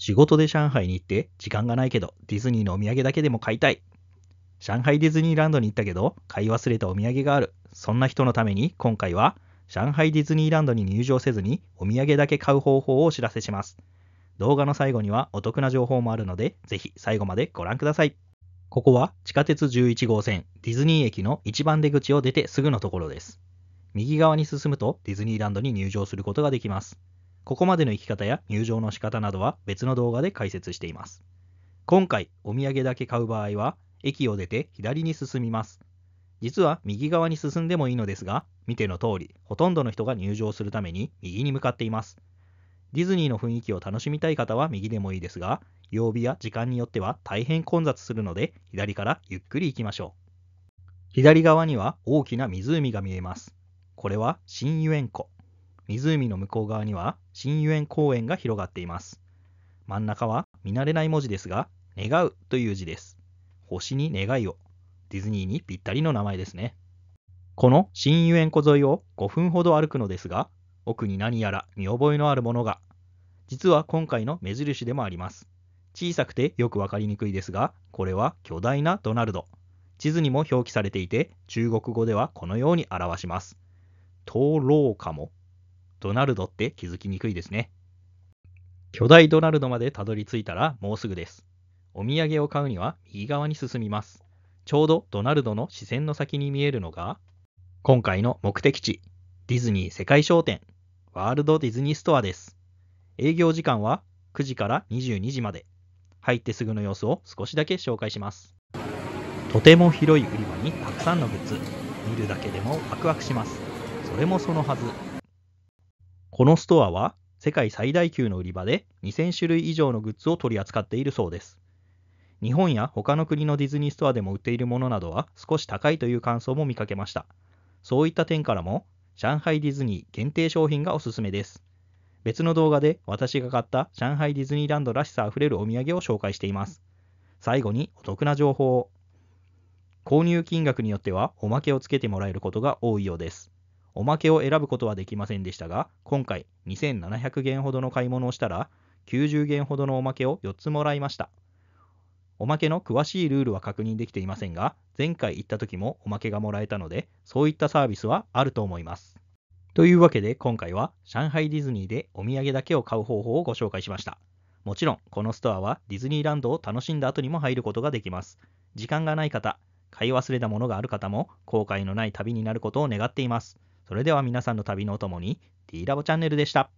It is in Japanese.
仕事で上海に行って時間がないけどディズニーのお土産だけでも買いたい。上海ディズニーランドに行ったけど買い忘れたお土産がある。そんな人のために今回は上海ディズニーランドに入場せずにお土産だけ買う方法をお知らせします。動画の最後にはお得な情報もあるのでぜひ最後までご覧ください。ここは地下鉄11号線ディズニー駅の一番出口を出てすぐのところです。右側に進むとディズニーランドに入場することができます。ここまでの生き方や入場の仕方などは別の動画で解説しています。今回、お土産だけ買う場合は、駅を出て左に進みます。実は右側に進んでもいいのですが、見ての通り、ほとんどの人が入場するために右に向かっています。ディズニーの雰囲気を楽しみたい方は右でもいいですが、曜日や時間によっては大変混雑するので、左からゆっくり行きましょう。左側には大きな湖が見えます。これは新遊園湖。湖の向こう側には新遊園公園が広がっています。真ん中は見慣れない文字ですが、願うという字です。星に願いを。ディズニーにぴったりの名前ですね。この新遊園湖沿いを5分ほど歩くのですが、奥に何やら見覚えのあるものが、実は今回の目印でもあります。小さくてよくわかりにくいですが、これは巨大なドナルド。地図にも表記されていて、中国語ではこのように表します。灯籠かもドナルドって気づきにくいですね。巨大ドナルドまでたどり着いたらもうすぐです。お土産を買うには右側に進みます。ちょうどドナルドの視線の先に見えるのが、今回の目的地、ディズニー世界商店、ワールドディズニーストアです。営業時間は9時から22時まで。入ってすぐの様子を少しだけ紹介します。とても広い売り場にたくさんのグッズ、見るだけでもワクワクします。それもそのはず、このストアは世界最大級の売り場で2000種類以上のグッズを取り扱っているそうです。日本や他の国のディズニーストアでも売っているものなどは少し高いという感想も見かけました。そういった点からも、上海ディズニー限定商品がおすすめです。別の動画で私が買った上海ディズニーランドらしさあふれるお土産を紹介しています。最後にお得な情報を。購入金額によってはおまけをつけてもらえることが多いようです。おまけを選ぶことはできませんでしたが、今回2700元ほどの買い物をしたら、90元ほどのおまけを4つもらいました。おまけの詳しいルールは確認できていませんが、前回行った時もおまけがもらえたので、そういったサービスはあると思います。というわけで今回は上海ディズニーでお土産だけを買う方法をご紹介しました。もちろんこのストアはディズニーランドを楽しんだ後にも入ることができます。時間がない方、買い忘れたものがある方も後悔のない旅になることを願っています。それでは皆さんの旅のお供に T ラボチャンネルでした。